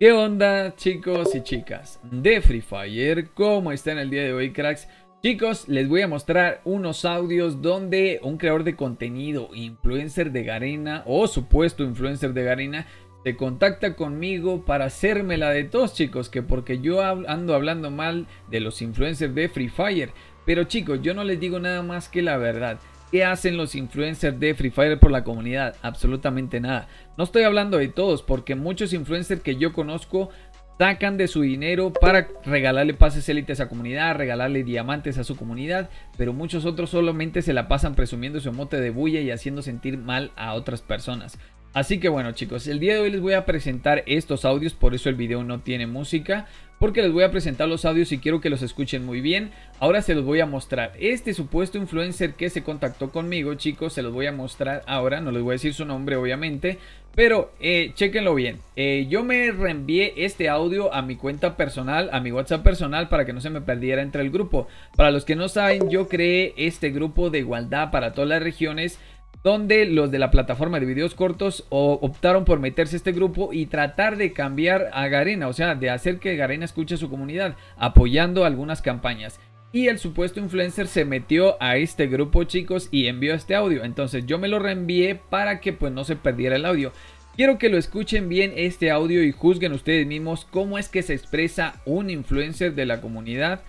¿Qué onda chicos y chicas de Free Fire? ¿Cómo están el día de hoy cracks? Chicos, les voy a mostrar unos audios donde un creador de contenido, influencer de Garena o supuesto influencer de Garena se contacta conmigo para hacerme la de todos chicos, que porque yo ando hablando mal de los influencers de Free Fire. Pero chicos, yo no les digo nada más que la verdad. ¿Qué hacen los influencers de Free Fire por la comunidad? Absolutamente nada. No estoy hablando de todos, porque muchos influencers que yo conozco sacan de su dinero para regalarle pases élites a su comunidad, regalarle diamantes a su comunidad, pero muchos otros solamente se la pasan presumiendo su mote de bulla y haciendo sentir mal a otras personas. Así que bueno chicos, el día de hoy les voy a presentar estos audios, por eso el video no tiene música, porque les voy a presentar los audios y quiero que los escuchen muy bien. Ahora se los voy a mostrar. Este supuesto influencer que se contactó conmigo, chicos, se los voy a mostrar ahora, no les voy a decir su nombre obviamente, pero eh, chequenlo bien. Eh, yo me reenvié este audio a mi cuenta personal, a mi WhatsApp personal, para que no se me perdiera entre el grupo. Para los que no saben, yo creé este grupo de igualdad para todas las regiones donde los de la plataforma de videos cortos optaron por meterse a este grupo y tratar de cambiar a Garena, o sea, de hacer que Garena escuche a su comunidad, apoyando algunas campañas. Y el supuesto influencer se metió a este grupo, chicos, y envió este audio. Entonces yo me lo reenvié para que pues no se perdiera el audio. Quiero que lo escuchen bien este audio y juzguen ustedes mismos cómo es que se expresa un influencer de la comunidad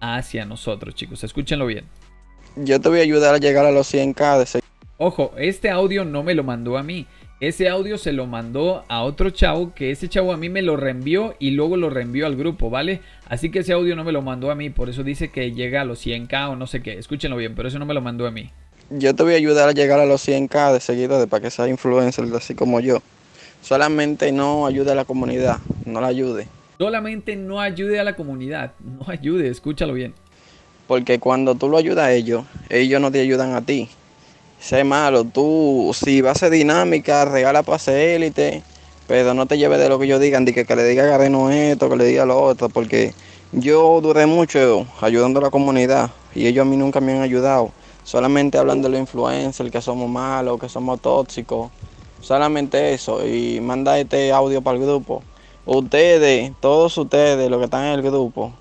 hacia nosotros, chicos. Escúchenlo bien. Yo te voy a ayudar a llegar a los 100k de Ojo, este audio no me lo mandó a mí. Ese audio se lo mandó a otro chavo que ese chavo a mí me lo reenvió y luego lo reenvió al grupo, ¿vale? Así que ese audio no me lo mandó a mí, por eso dice que llega a los 100k o no sé qué. Escúchenlo bien, pero eso no me lo mandó a mí. Yo te voy a ayudar a llegar a los 100k de seguida de para que seas influencer así como yo. Solamente no ayude a la comunidad, no la ayude. Solamente no ayude a la comunidad, no ayude, escúchalo bien. Porque cuando tú lo ayudas a ellos, ellos no te ayudan a ti sé malo. Tú, si vas a hacer dinámica, regala para pase élite, pero no te lleves de lo que yo digan, ni que, le diga Gareno esto, que le diga lo otro, porque yo duré mucho ayudando a la comunidad y ellos a mí nunca me han ayudado. Solamente hablando de los influencers, que somos malos, que somos tóxicos. Solamente eso. Y manda este audio para el grupo. Ustedes, todos ustedes, los que están en el grupo,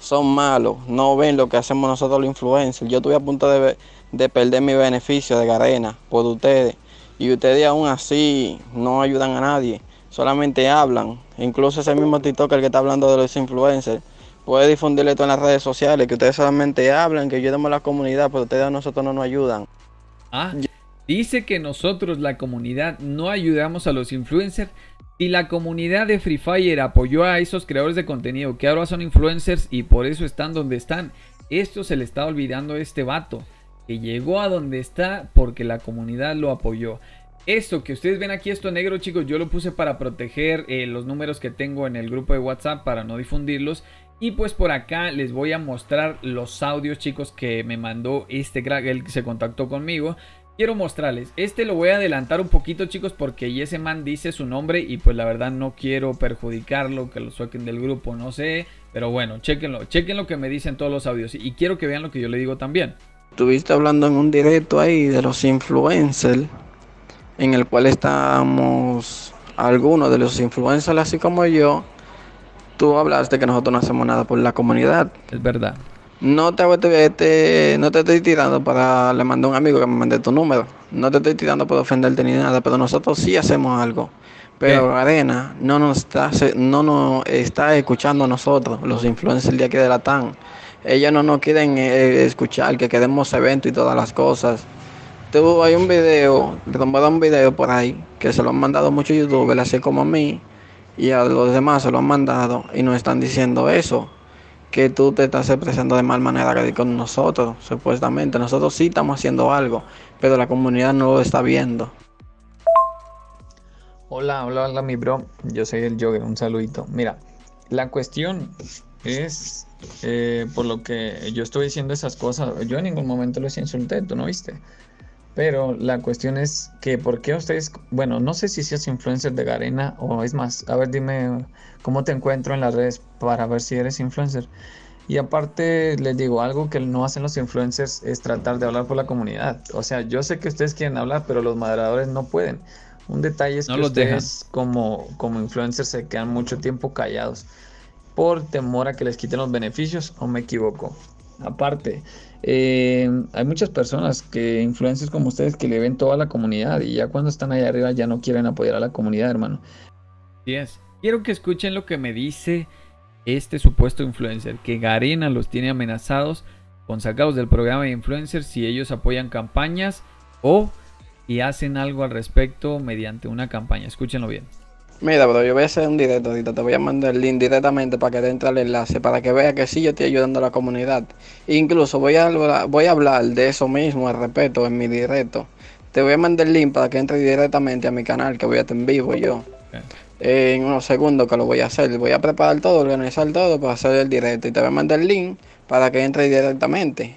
son malos. No ven lo que hacemos nosotros los influencers. Yo estuve a punto de ver de perder mi beneficio de Garena por ustedes. Y ustedes aún así no ayudan a nadie, solamente hablan. Incluso ese mismo TikToker que está hablando de los influencers puede difundirle todo en las redes sociales, que ustedes solamente hablan, que ayudemos a la comunidad, pero ustedes a nosotros no nos ayudan. Ah, dice que nosotros, la comunidad, no ayudamos a los influencers. Y la comunidad de Free Fire apoyó a esos creadores de contenido que ahora son influencers y por eso están donde están, esto se le está olvidando a este vato que llegó a donde está porque la comunidad lo apoyó. Esto que ustedes ven aquí, esto negro chicos, yo lo puse para proteger eh, los números que tengo en el grupo de WhatsApp para no difundirlos. Y pues por acá les voy a mostrar los audios chicos que me mandó este crack, que se contactó conmigo. Quiero mostrarles, este lo voy a adelantar un poquito chicos porque ese man dice su nombre y pues la verdad no quiero perjudicarlo, que lo suequen del grupo, no sé. Pero bueno, chequenlo, chequen lo que me dicen todos los audios y quiero que vean lo que yo le digo también estuviste hablando en un directo ahí de los influencers, en el cual estamos algunos de los influencers, así como yo. Tú hablaste que nosotros no hacemos nada por la comunidad. Es verdad. No te, este, este, no te estoy tirando para. Le mandé un amigo que me mandé tu número. No te estoy tirando para ofenderte ni nada, pero nosotros sí hacemos algo. Pero Arena no nos, está, no nos está escuchando a nosotros, los influencers de aquí de la TAN ellos no nos quieren eh, escuchar, que queremos eventos y todas las cosas. Tú, hay un video, tomado un video por ahí, que se lo han mandado muchos youtubers, así como a mí, y a los demás se lo han mandado, y nos están diciendo eso, que tú te estás expresando de mal manera que con nosotros, supuestamente. Nosotros sí estamos haciendo algo, pero la comunidad no lo está viendo. Hola, hola, hola, mi bro. Yo soy el Jogger, un saludito. Mira, la cuestión es eh, por lo que yo estoy diciendo esas cosas. Yo en ningún momento los insulté, tú no viste. Pero la cuestión es que, ¿por qué ustedes? Bueno, no sé si seas influencer de Garena o es más. A ver, dime cómo te encuentro en las redes para ver si eres influencer. Y aparte les digo, algo que no hacen los influencers es tratar de hablar por la comunidad. O sea, yo sé que ustedes quieren hablar, pero los moderadores no pueden. Un detalle es que ustedes como, como influencers se quedan mucho tiempo callados por temor a que les quiten los beneficios, o me equivoco. Aparte, eh, hay muchas personas que, influencers como ustedes, que le ven toda la comunidad y ya cuando están allá arriba ya no quieren apoyar a la comunidad, hermano. Sí Quiero que escuchen lo que me dice este supuesto influencer, que Garena los tiene amenazados con sacados del programa de influencers si ellos apoyan campañas o y hacen algo al respecto mediante una campaña. Escúchenlo bien. Mira, bro, yo voy a hacer un directo ahorita, te voy a mandar el link directamente para que te entre el enlace, para que veas que sí yo estoy ayudando a la comunidad. Incluso voy a, voy a hablar de eso mismo, al respeto, en mi directo. Te voy a mandar el link para que entre directamente a mi canal, que voy a estar en vivo yo. en unos segundos que lo voy a hacer. Voy a preparar todo, organizar todo para hacer el directo. Y te voy a mandar el link para que entre directamente.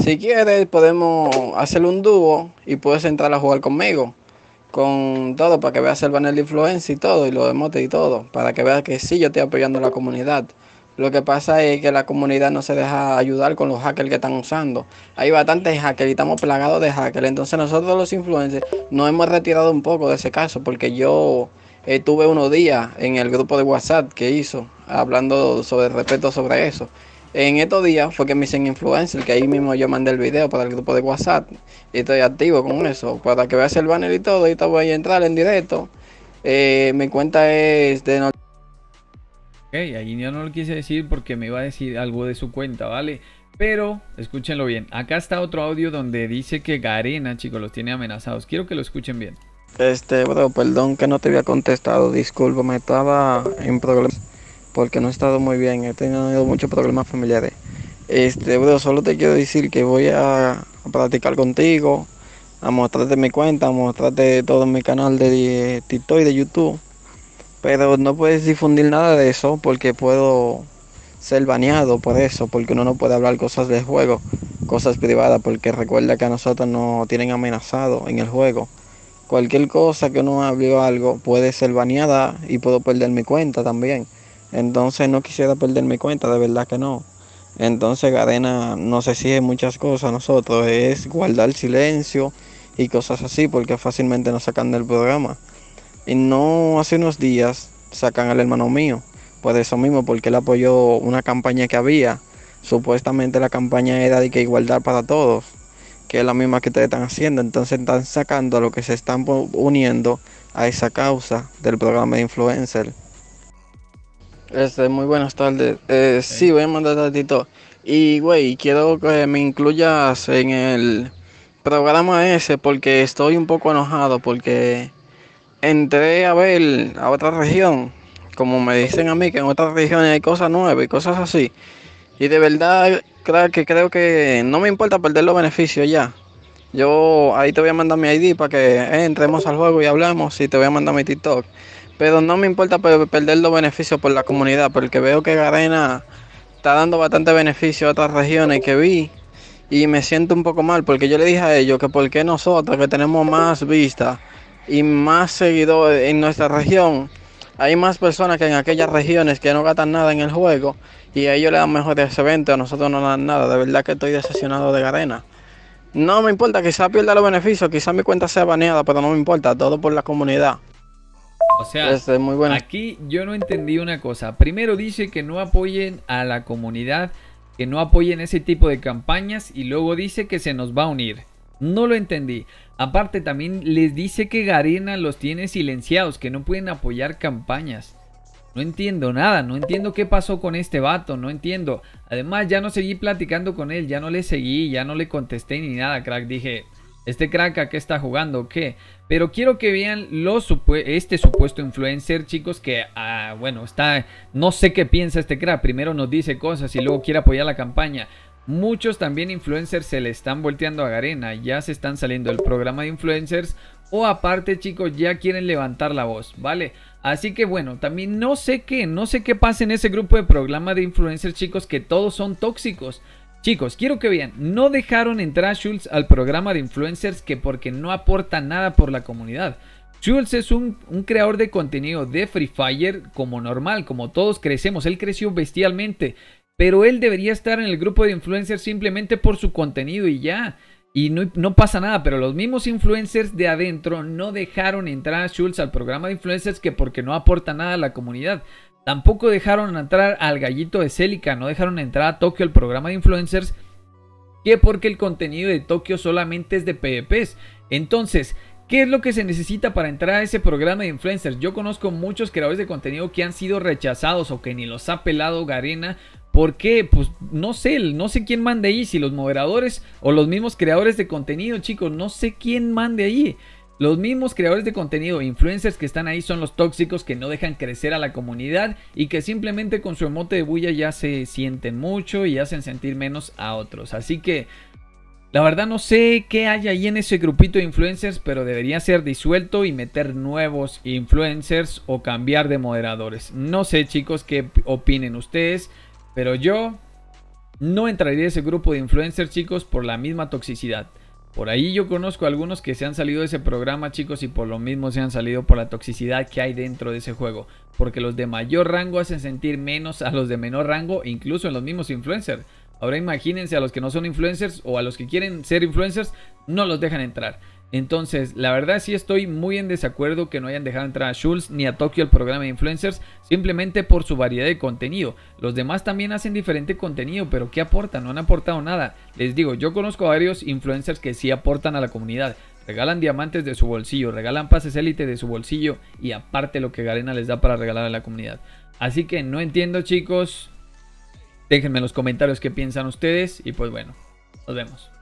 Si quieres, podemos hacer un dúo y puedes entrar a jugar conmigo con todo para que veas el banner de influencia y todo, y los emotes y todo, para que veas que sí, yo estoy apoyando a la comunidad. Lo que pasa es que la comunidad no se deja ayudar con los hackers que están usando. Hay bastantes hackers y estamos plagados de hackers. Entonces nosotros los influencers nos hemos retirado un poco de ese caso porque yo estuve eh, unos días en el grupo de WhatsApp que hizo hablando sobre respeto sobre eso. En estos días fue que me hicieron influencer, que ahí mismo yo mandé el video para el grupo de WhatsApp y estoy activo con eso. Para que veas el banner y todo, ahorita voy a entrar en directo. Eh, mi cuenta es de... No ok, ahí yo no lo quise decir porque me iba a decir algo de su cuenta, ¿vale? Pero escúchenlo bien. Acá está otro audio donde dice que Garena, chicos, los tiene amenazados. Quiero que lo escuchen bien. Este, bro, perdón que no te había contestado, disculpa, me estaba en problemas porque no he estado muy bien, he tenido muchos problemas familiares. Este, bro, solo te quiero decir que voy a, a practicar contigo, a mostrarte mi cuenta, a mostrarte todo mi canal de TikTok y de YouTube. Pero no puedes difundir nada de eso porque puedo ser baneado por eso, porque uno no puede hablar cosas del juego, cosas privadas, porque recuerda que a nosotros nos tienen amenazado en el juego. Cualquier cosa que uno hable algo puede ser baneada y puedo perder mi cuenta también. Entonces no quisiera perder mi cuenta, de verdad que no. Entonces Garena nos exige muchas cosas a nosotros, es guardar silencio y cosas así, porque fácilmente nos sacan del programa. Y no hace unos días sacan al hermano mío, por pues eso mismo, porque él apoyó una campaña que había. Supuestamente la campaña era de que igualdad para todos, que es la misma que ustedes están haciendo. Entonces están sacando a los que se están uniendo a esa causa del programa de influencer. Este, muy buenas tardes. Eh, Sí, voy a mandar tito Y, güey, quiero que me incluyas en el programa ese porque estoy un poco enojado porque entré a ver a otra región. Como me dicen a mí que en otras regiones hay cosas nuevas y cosas así. Y de verdad creo que creo que no me importa perder los beneficios ya. Yo ahí te voy a mandar mi ID para que entremos al juego y hablamos y te voy a mandar mi TikTok. Pero no me importa perder los beneficios por la comunidad, porque veo que Garena está dando bastante beneficio a otras regiones que vi. Y me siento un poco mal, porque yo le dije a ellos que por qué nosotros, que tenemos más vista y más seguidores en nuestra región, hay más personas que en aquellas regiones que no gastan nada en el juego y a ellos le dan mejor ese eventos, a nosotros no nos dan nada. De verdad que estoy decepcionado de Garena. No me importa, quizá pierda los beneficios, quizá mi cuenta sea baneada, pero no me importa, todo por la comunidad. O sea, muy aquí yo no entendí una cosa. Primero dice que no apoyen a la comunidad, que no apoyen ese tipo de campañas y luego dice que se nos va a unir. No lo entendí. Aparte también les dice que Garena los tiene silenciados, que no pueden apoyar campañas. No entiendo nada, no entiendo qué pasó con este vato, no entiendo. Además ya no seguí platicando con él, ya no le seguí, ya no le contesté ni nada, crack. Dije, este crack a qué está jugando, qué. Pero quiero que vean este supuesto influencer, chicos, que, ah, bueno, está, no sé qué piensa este crack. Primero nos dice cosas y luego quiere apoyar la campaña. Muchos también influencers se le están volteando a Garena, ya se están saliendo del programa de influencers o aparte chicos ya quieren levantar la voz, ¿vale? Así que bueno, también no sé qué, no sé qué pasa en ese grupo de programa de influencers chicos que todos son tóxicos. Chicos, quiero que vean, no dejaron entrar a Schultz al programa de influencers que porque no aporta nada por la comunidad. Schultz es un, creador de contenido de Free Fire como normal, como todos crecemos, él creció bestialmente, pero él debería estar en el grupo de influencers simplemente por su contenido y ya. Y no, no pasa nada, pero los mismos influencers de adentro no dejaron entrar a Schultz al programa de influencers que porque no aporta nada a la comunidad. Tampoco dejaron entrar al gallito de Celica, no dejaron entrar a Tokio el programa de influencers, que porque el contenido de Tokio solamente es de PvPs. Entonces, ¿Qué es lo que se necesita para entrar a ese programa de influencers? Yo conozco muchos creadores de contenido que han sido rechazados o que ni los ha pelado Garena. ¿Por qué? Pues no sé, no sé quién mande ahí, si los moderadores o los mismos creadores de contenido, chicos, no sé quién mande ahí. Los mismos creadores de contenido e influencers que están ahí son los tóxicos que no dejan crecer a la comunidad y que simplemente con su emote de bulla ya se sienten mucho y hacen sentir menos a otros. Así que la verdad no sé qué hay ahí en ese grupito de influencers, pero debería ser disuelto y meter nuevos influencers o cambiar de moderadores. No sé chicos qué opinen ustedes, pero yo no entraría a ese grupo de influencers chicos por la misma toxicidad. Por ahí yo conozco a algunos que se han salido de ese programa, chicos, y por lo mismo se han salido por la toxicidad que hay dentro de ese juego. Porque los de mayor rango hacen sentir menos a los de menor rango, incluso en los mismos influencers. Ahora imagínense a los que no son influencers o a los que quieren ser influencers, no los dejan entrar. Entonces, la verdad sí estoy muy en desacuerdo que no hayan dejado entrar a Schultz ni a Tokio al programa de influencers, simplemente por su variedad de contenido. Los demás también hacen diferente contenido, pero ¿qué aportan? No han aportado nada. Les digo, yo conozco a varios influencers que sí aportan a la comunidad. Regalan diamantes de su bolsillo, regalan pases élite de su bolsillo y aparte lo que Garena les da para regalar a la comunidad. Así que no entiendo chicos. Déjenme en los comentarios qué piensan ustedes y pues bueno, nos vemos.